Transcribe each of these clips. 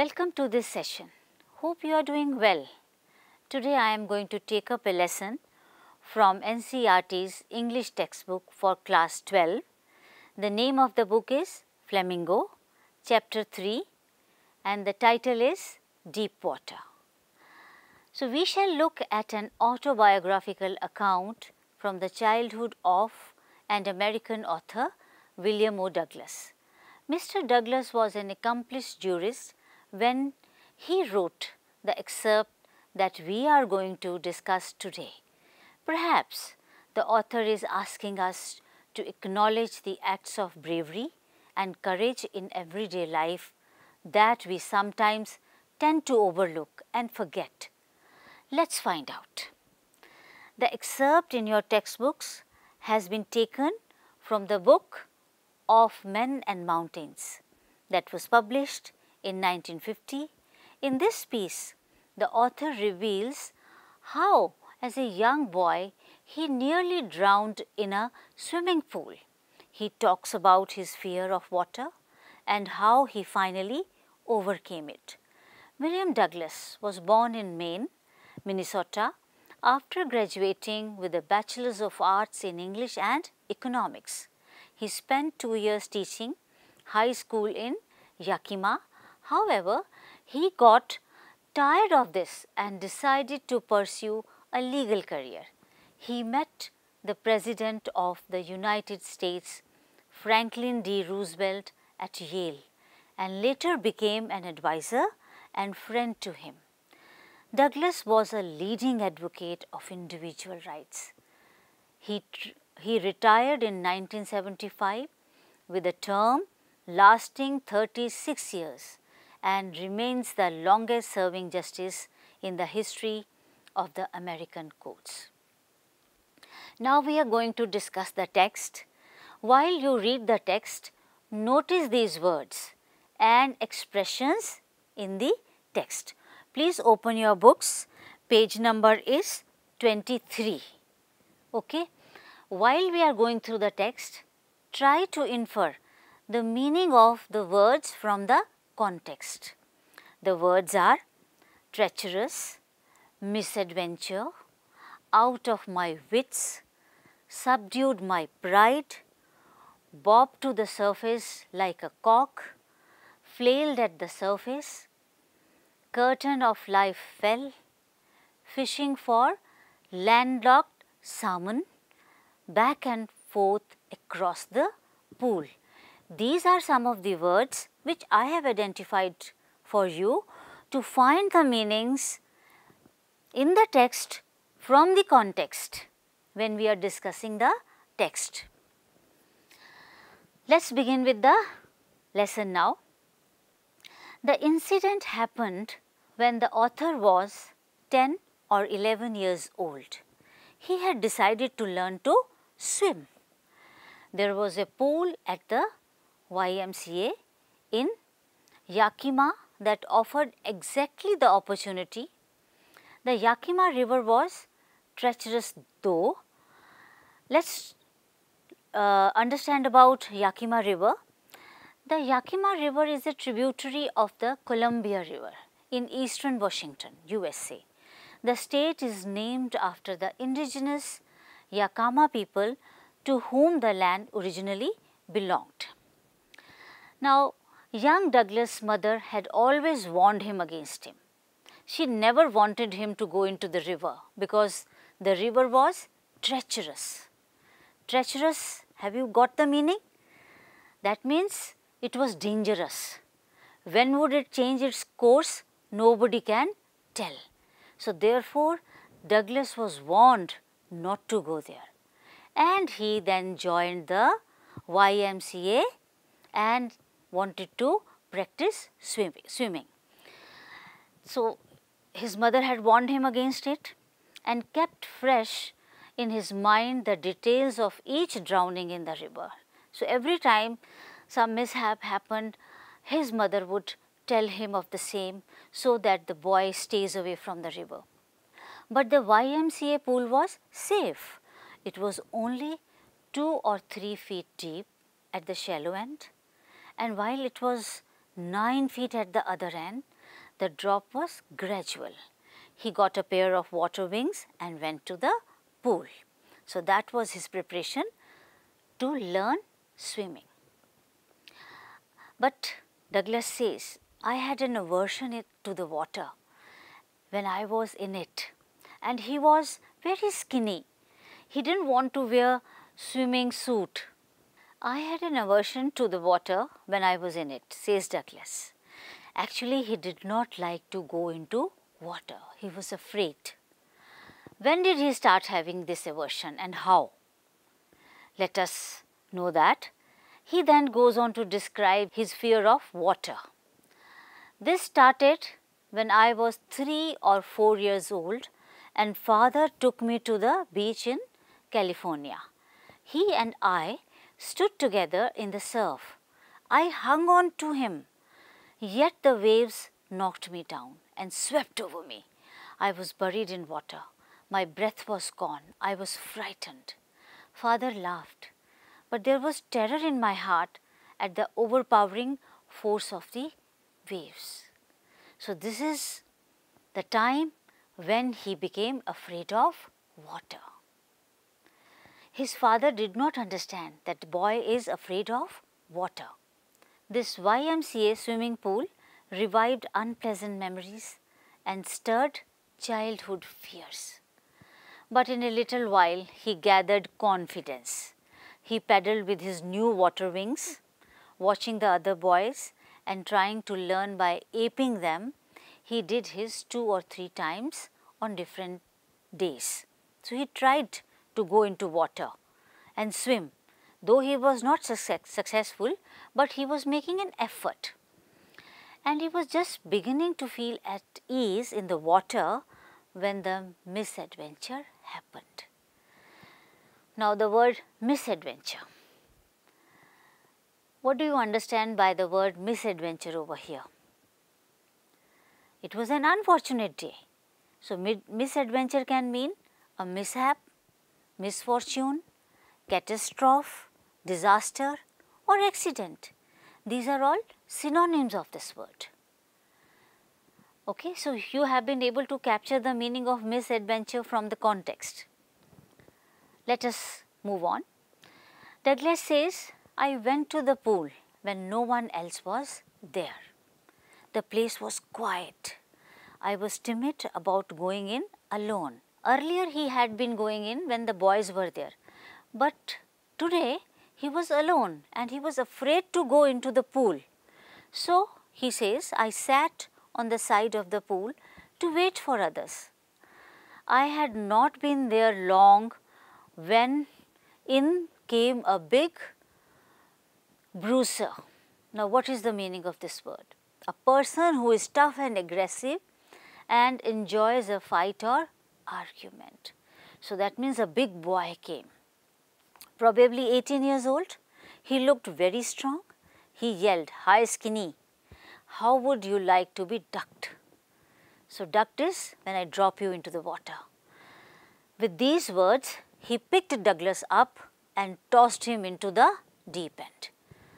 Welcome to this session. Hope you are doing well. Today I am going to take up a lesson from NCRT's English textbook for class 12. The name of the book is Flamingo, chapter 3 and the title is Deep Water. So we shall look at an autobiographical account from the childhood of an American author William O. Douglas. Mr. Douglas was an accomplished jurist when he wrote the excerpt that we are going to discuss today. Perhaps the author is asking us to acknowledge the acts of bravery and courage in everyday life that we sometimes tend to overlook and forget. Let's find out. The excerpt in your textbooks has been taken from the book of Men and Mountains that was published in 1950. In this piece, the author reveals how as a young boy he nearly drowned in a swimming pool. He talks about his fear of water and how he finally overcame it. William Douglas was born in Maine, Minnesota after graduating with a Bachelor's of Arts in English and Economics. He spent two years teaching high school in Yakima However, he got tired of this and decided to pursue a legal career. He met the President of the United States, Franklin D. Roosevelt at Yale and later became an advisor and friend to him. Douglas was a leading advocate of individual rights. He, he retired in 1975 with a term lasting 36 years and remains the longest serving justice in the history of the American courts. Now we are going to discuss the text. While you read the text, notice these words and expressions in the text. Please open your books. Page number is 23. Okay. While we are going through the text, try to infer the meaning of the words from the context. The words are treacherous, misadventure, out of my wits, subdued my pride, bobbed to the surface like a cock, flailed at the surface, curtain of life fell, fishing for landlocked salmon, back and forth across the pool. These are some of the words which I have identified for you to find the meanings in the text from the context when we are discussing the text. Let us begin with the lesson now. The incident happened when the author was 10 or 11 years old. He had decided to learn to swim. There was a pool at the YMCA in Yakima that offered exactly the opportunity. The Yakima river was treacherous though. Let us uh, understand about Yakima river. The Yakima river is a tributary of the Columbia river in eastern Washington, USA. The state is named after the indigenous Yakama people to whom the land originally belonged. Now, Young Douglas' mother had always warned him against him. She never wanted him to go into the river because the river was treacherous. Treacherous, have you got the meaning? That means it was dangerous. When would it change its course? Nobody can tell. So therefore, Douglas was warned not to go there. And he then joined the YMCA and wanted to practice swim swimming. So, his mother had warned him against it and kept fresh in his mind the details of each drowning in the river. So, every time some mishap happened, his mother would tell him of the same so that the boy stays away from the river. But the YMCA pool was safe. It was only two or three feet deep at the shallow end and while it was 9 feet at the other end, the drop was gradual. He got a pair of water wings and went to the pool. So that was his preparation to learn swimming. But Douglas says, I had an aversion to the water when I was in it. And he was very skinny. He didn't want to wear swimming suit I had an aversion to the water when I was in it, says Douglas. Actually, he did not like to go into water. He was afraid. When did he start having this aversion and how? Let us know that. He then goes on to describe his fear of water. This started when I was three or four years old and father took me to the beach in California. He and I stood together in the surf. I hung on to him, yet the waves knocked me down and swept over me. I was buried in water. My breath was gone. I was frightened. Father laughed, but there was terror in my heart at the overpowering force of the waves. So this is the time when he became afraid of water. His father did not understand that the boy is afraid of water. This YMCA swimming pool revived unpleasant memories and stirred childhood fears. But in a little while, he gathered confidence. He paddled with his new water wings, watching the other boys and trying to learn by aping them. He did his two or three times on different days. So he tried to go into water and swim, though he was not success successful, but he was making an effort. And he was just beginning to feel at ease in the water when the misadventure happened. Now the word misadventure. What do you understand by the word misadventure over here? It was an unfortunate day. So misadventure can mean a mishap misfortune, catastrophe, disaster or accident. These are all synonyms of this word. Okay, so you have been able to capture the meaning of misadventure from the context. Let us move on. Douglas says, I went to the pool when no one else was there. The place was quiet. I was timid about going in alone. Earlier he had been going in when the boys were there, but today he was alone and he was afraid to go into the pool. So he says, I sat on the side of the pool to wait for others. I had not been there long when in came a big bruiser. Now what is the meaning of this word? A person who is tough and aggressive and enjoys a fight or argument. So that means a big boy came, probably 18 years old. He looked very strong. He yelled, hi skinny, how would you like to be ducked? So ducked is when I drop you into the water. With these words, he picked Douglas up and tossed him into the deep end.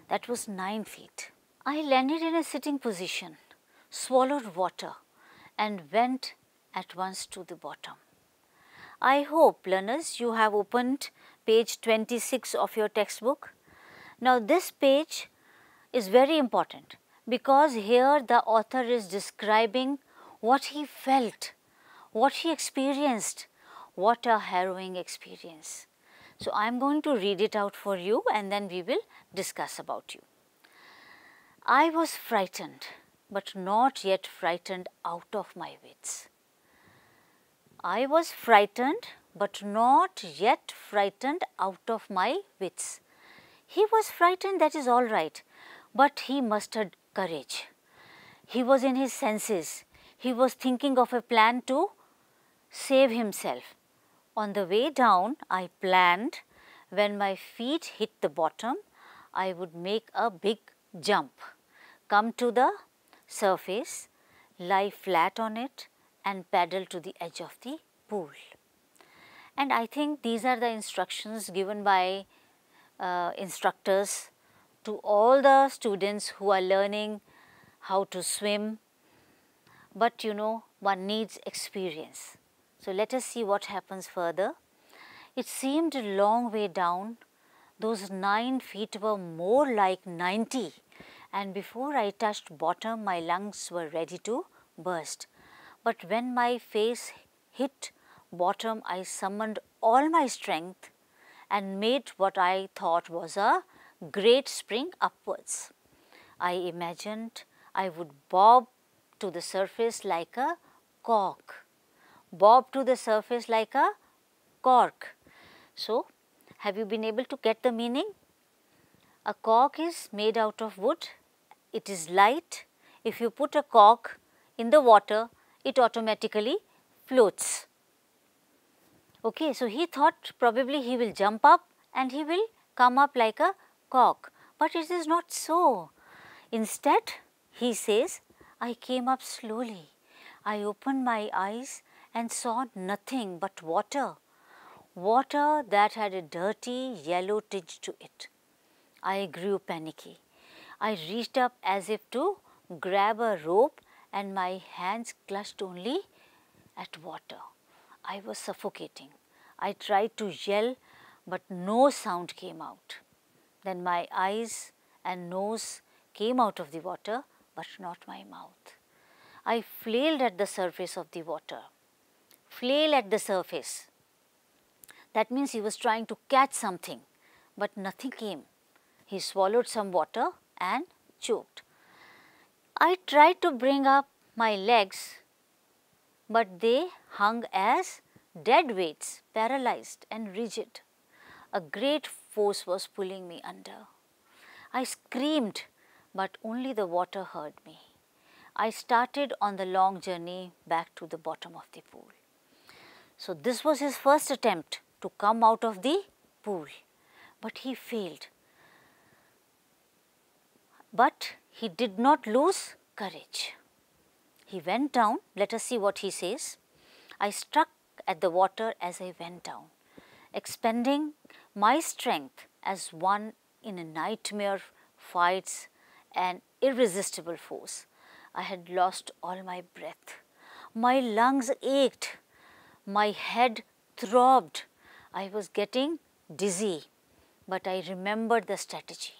That was 9 feet. I landed in a sitting position, swallowed water and went at once to the bottom. I hope learners you have opened page 26 of your textbook. Now this page is very important because here the author is describing what he felt, what he experienced, what a harrowing experience. So, I am going to read it out for you and then we will discuss about you. I was frightened but not yet frightened out of my wits. I was frightened but not yet frightened out of my wits. He was frightened that is all right but he mustered courage. He was in his senses. He was thinking of a plan to save himself. On the way down I planned when my feet hit the bottom I would make a big jump, come to the surface, lie flat on it and paddle to the edge of the pool. And I think these are the instructions given by uh, instructors to all the students who are learning how to swim. But you know, one needs experience. So let us see what happens further. It seemed a long way down. Those 9 feet were more like 90 and before I touched bottom my lungs were ready to burst. But when my face hit bottom, I summoned all my strength and made what I thought was a great spring upwards. I imagined I would bob to the surface like a cork, bob to the surface like a cork. So, have you been able to get the meaning? A cork is made out of wood, it is light. If you put a cork in the water, it automatically floats. Okay, so he thought probably he will jump up and he will come up like a cock, but it is not so. Instead, he says, I came up slowly. I opened my eyes and saw nothing but water, water that had a dirty yellow tinge to it. I grew panicky. I reached up as if to grab a rope and my hands clutched only at water. I was suffocating. I tried to yell but no sound came out. Then my eyes and nose came out of the water but not my mouth. I flailed at the surface of the water. Flail at the surface. That means he was trying to catch something but nothing came. He swallowed some water and choked. I tried to bring up my legs, but they hung as dead weights, paralyzed and rigid. A great force was pulling me under. I screamed, but only the water heard me. I started on the long journey back to the bottom of the pool. So this was his first attempt to come out of the pool, but he failed. But he did not lose courage. He went down. Let us see what he says. I struck at the water as I went down, expending my strength as one in a nightmare fights an irresistible force. I had lost all my breath. My lungs ached. My head throbbed. I was getting dizzy, but I remembered the strategy.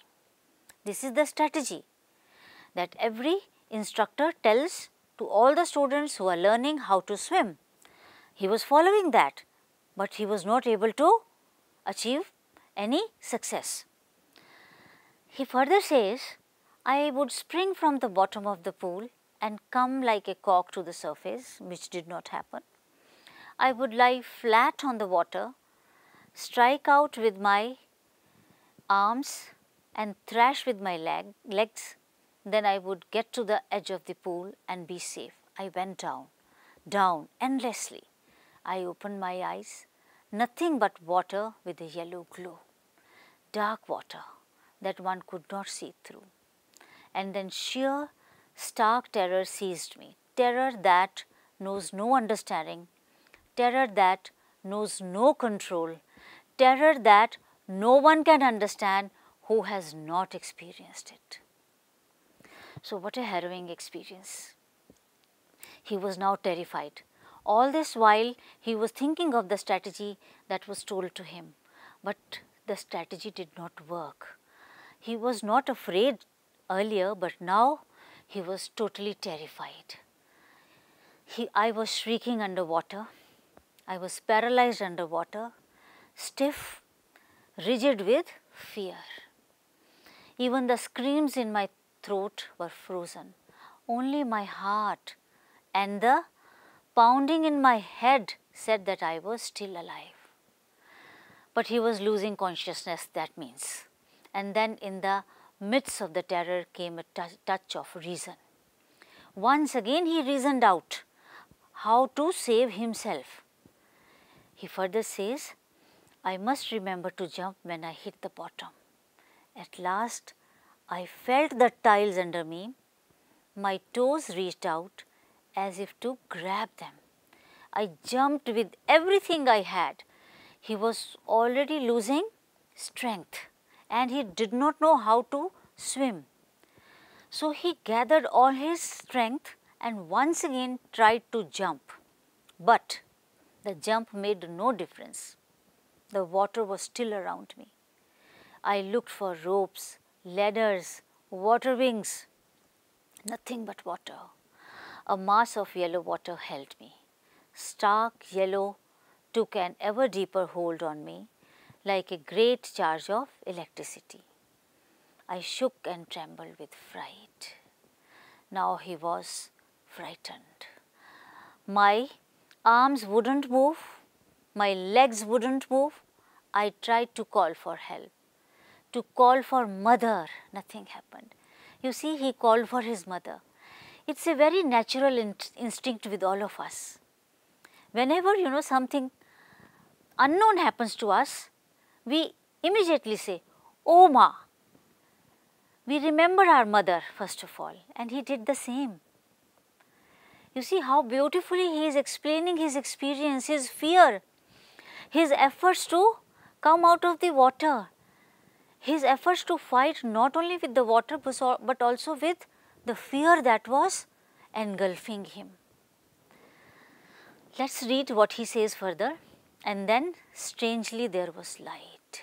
This is the strategy that every instructor tells to all the students who are learning how to swim. He was following that, but he was not able to achieve any success. He further says, I would spring from the bottom of the pool and come like a cork to the surface, which did not happen. I would lie flat on the water, strike out with my arms and thrash with my leg, legs then I would get to the edge of the pool and be safe. I went down, down endlessly. I opened my eyes. Nothing but water with a yellow glow. Dark water that one could not see through. And then sheer, stark terror seized me. Terror that knows no understanding. Terror that knows no control. Terror that no one can understand who has not experienced it. So what a harrowing experience. He was now terrified. All this while he was thinking of the strategy that was told to him, but the strategy did not work. He was not afraid earlier, but now he was totally terrified. He, I was shrieking underwater. I was paralyzed underwater, stiff, rigid with fear. Even the screams in my throat were frozen. Only my heart and the pounding in my head said that I was still alive. But he was losing consciousness, that means. And then in the midst of the terror came a touch of reason. Once again he reasoned out how to save himself. He further says, I must remember to jump when I hit the bottom. At last, I felt the tiles under me. My toes reached out as if to grab them. I jumped with everything I had. He was already losing strength and he did not know how to swim. So he gathered all his strength and once again tried to jump. But the jump made no difference. The water was still around me. I looked for ropes ladders, water wings, nothing but water. A mass of yellow water held me. Stark yellow took an ever deeper hold on me like a great charge of electricity. I shook and trembled with fright. Now he was frightened. My arms wouldn't move, my legs wouldn't move. I tried to call for help to call for mother, nothing happened. You see, he called for his mother. It's a very natural in instinct with all of us. Whenever, you know, something unknown happens to us, we immediately say, Oh ma. We remember our mother, first of all, and he did the same. You see how beautifully he is explaining his experience, his fear, his efforts to come out of the water, his efforts to fight not only with the water but also with the fear that was engulfing him. Let's read what he says further. And then strangely there was light.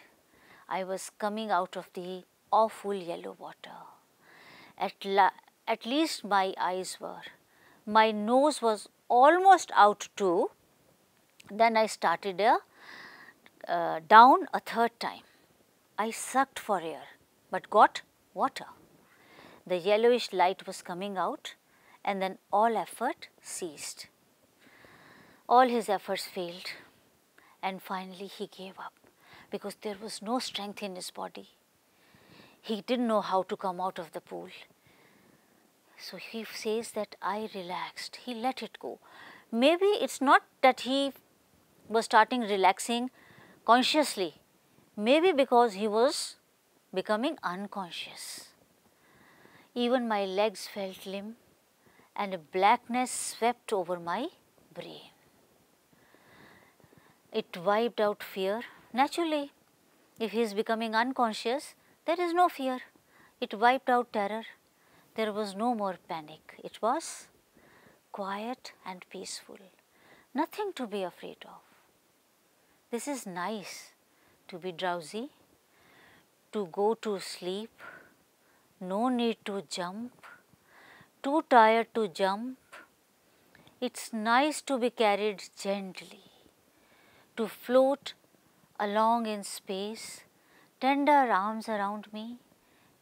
I was coming out of the awful yellow water. At, at least my eyes were. My nose was almost out too. Then I started a, uh, uh, down a third time. I sucked for air but got water. The yellowish light was coming out and then all effort ceased. All his efforts failed and finally he gave up because there was no strength in his body. He didn't know how to come out of the pool. So he says that I relaxed, he let it go. Maybe it's not that he was starting relaxing consciously maybe because he was becoming unconscious. Even my legs felt limp and a blackness swept over my brain. It wiped out fear. Naturally, if he is becoming unconscious, there is no fear. It wiped out terror. There was no more panic. It was quiet and peaceful. Nothing to be afraid of. This is nice to be drowsy, to go to sleep, no need to jump, too tired to jump. It's nice to be carried gently, to float along in space, tender arms around me,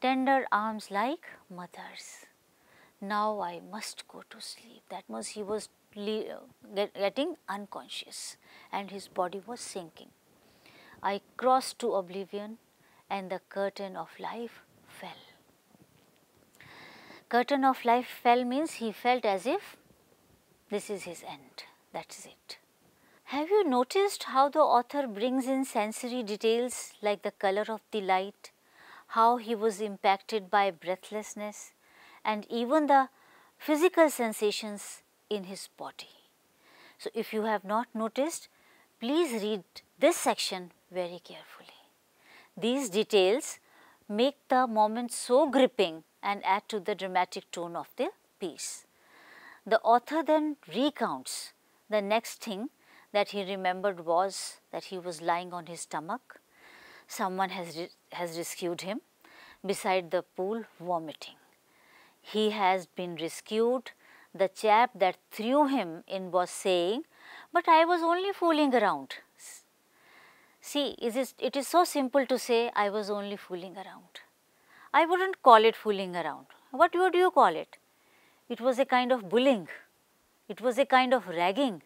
tender arms like mother's. Now I must go to sleep. That means he was getting unconscious and his body was sinking. I crossed to oblivion and the curtain of life fell. Curtain of life fell means he felt as if this is his end, that is it. Have you noticed how the author brings in sensory details like the color of the light, how he was impacted by breathlessness and even the physical sensations in his body. So, if you have not noticed, please read this section very carefully. These details make the moment so gripping and add to the dramatic tone of the piece. The author then recounts the next thing that he remembered was that he was lying on his stomach. Someone has, has rescued him beside the pool vomiting. He has been rescued. The chap that threw him in was saying, but I was only fooling around. See, it is, it is so simple to say I was only fooling around. I would not call it fooling around. What would you call it? It was a kind of bullying. It was a kind of ragging.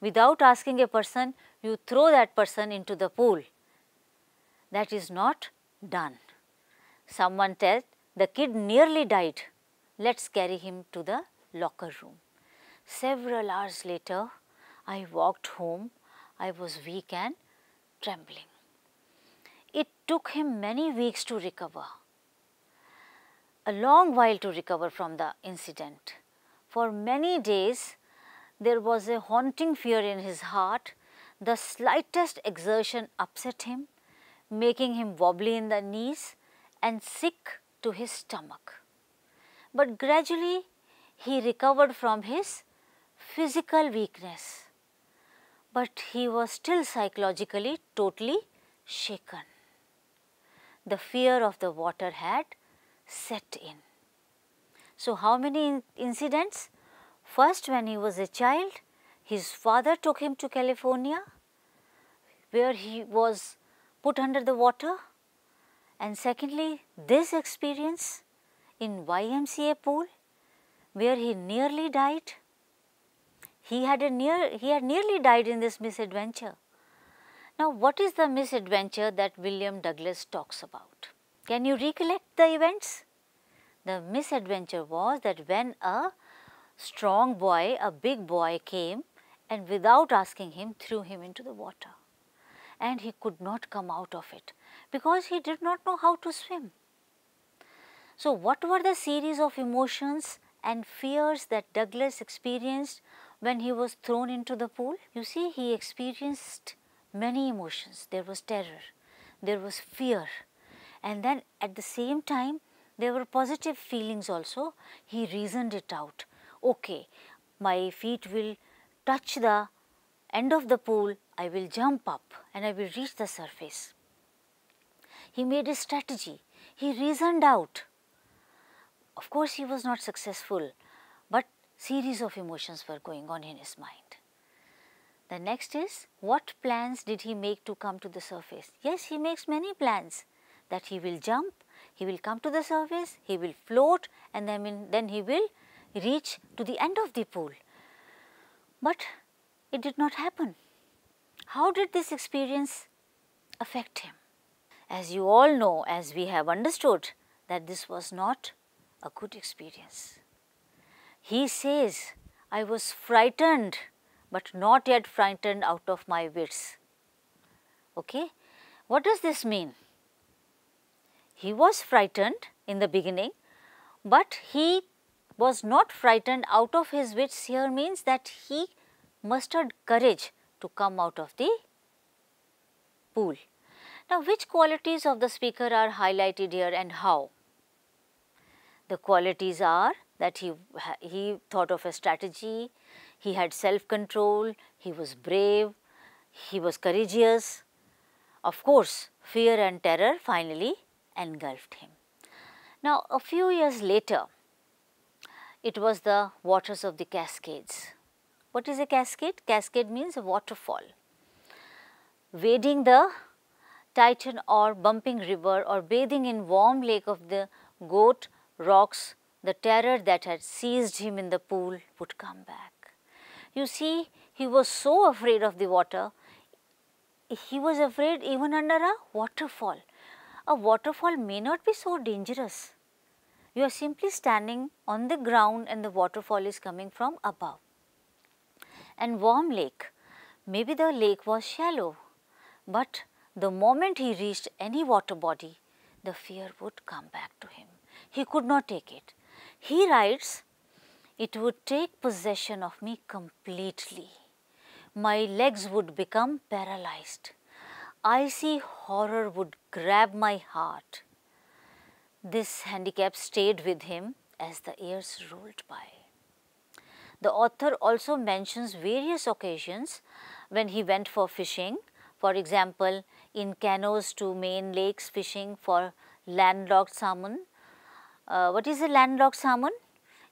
Without asking a person, you throw that person into the pool. That is not done. Someone tells, the kid nearly died. Let's carry him to the locker room. Several hours later, I walked home. I was weak and trembling. It took him many weeks to recover, a long while to recover from the incident. For many days, there was a haunting fear in his heart. The slightest exertion upset him, making him wobbly in the knees and sick to his stomach. But gradually, he recovered from his physical weakness but he was still psychologically totally shaken. The fear of the water had set in. So, how many in incidents? First, when he was a child, his father took him to California where he was put under the water and secondly, this experience in YMCA pool where he nearly died he had, a near, he had nearly died in this misadventure. Now, what is the misadventure that William Douglas talks about? Can you recollect the events? The misadventure was that when a strong boy, a big boy came and without asking him threw him into the water and he could not come out of it because he did not know how to swim. So what were the series of emotions and fears that Douglas experienced when he was thrown into the pool. You see, he experienced many emotions. There was terror, there was fear, and then at the same time, there were positive feelings also. He reasoned it out. Okay, my feet will touch the end of the pool, I will jump up and I will reach the surface. He made a strategy. He reasoned out. Of course, he was not successful Series of emotions were going on in his mind. The next is what plans did he make to come to the surface? Yes, he makes many plans that he will jump, he will come to the surface, he will float and then, then he will reach to the end of the pool. But it did not happen. How did this experience affect him? As you all know, as we have understood, that this was not a good experience. He says, I was frightened, but not yet frightened out of my wits. Okay? What does this mean? He was frightened in the beginning, but he was not frightened out of his wits here means that he mustered courage to come out of the pool. Now, which qualities of the speaker are highlighted here and how? The qualities are that he, he thought of a strategy, he had self-control, he was brave, he was courageous. Of course, fear and terror finally engulfed him. Now, a few years later, it was the waters of the Cascades. What is a cascade? Cascade means a waterfall. Wading the Titan or bumping river or bathing in warm lake of the goat, rocks, the terror that had seized him in the pool would come back. You see, he was so afraid of the water, he was afraid even under a waterfall. A waterfall may not be so dangerous. You are simply standing on the ground and the waterfall is coming from above. And warm lake, maybe the lake was shallow, but the moment he reached any water body, the fear would come back to him. He could not take it. He writes, it would take possession of me completely. My legs would become paralyzed. Icy horror would grab my heart. This handicap stayed with him as the years rolled by. The author also mentions various occasions when he went for fishing, for example, in canoes to main lakes fishing for landlocked salmon uh, what is a landlocked salmon?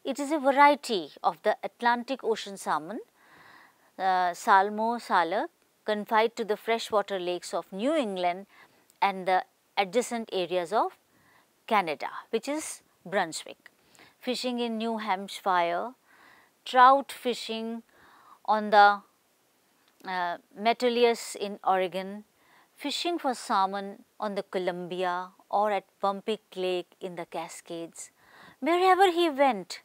It is a variety of the Atlantic Ocean salmon, uh, Salmo sala, confined to the freshwater lakes of New England and the adjacent areas of Canada, which is Brunswick. Fishing in New Hampshire, trout fishing on the uh, in Oregon, fishing for salmon on the Columbia or at Pumpic Lake in the Cascades. Wherever he went,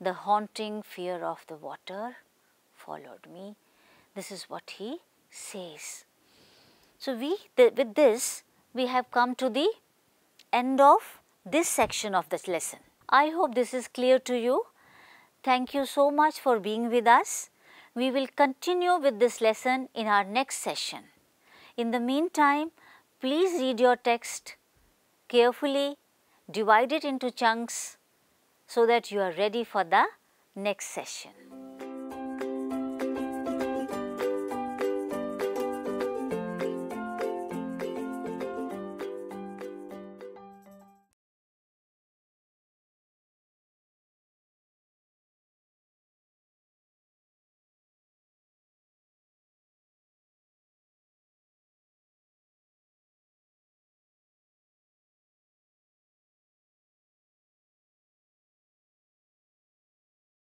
the haunting fear of the water followed me. This is what he says. So, we with this, we have come to the end of this section of this lesson. I hope this is clear to you. Thank you so much for being with us. We will continue with this lesson in our next session. In the meantime, please read your text carefully, divide it into chunks so that you are ready for the next session.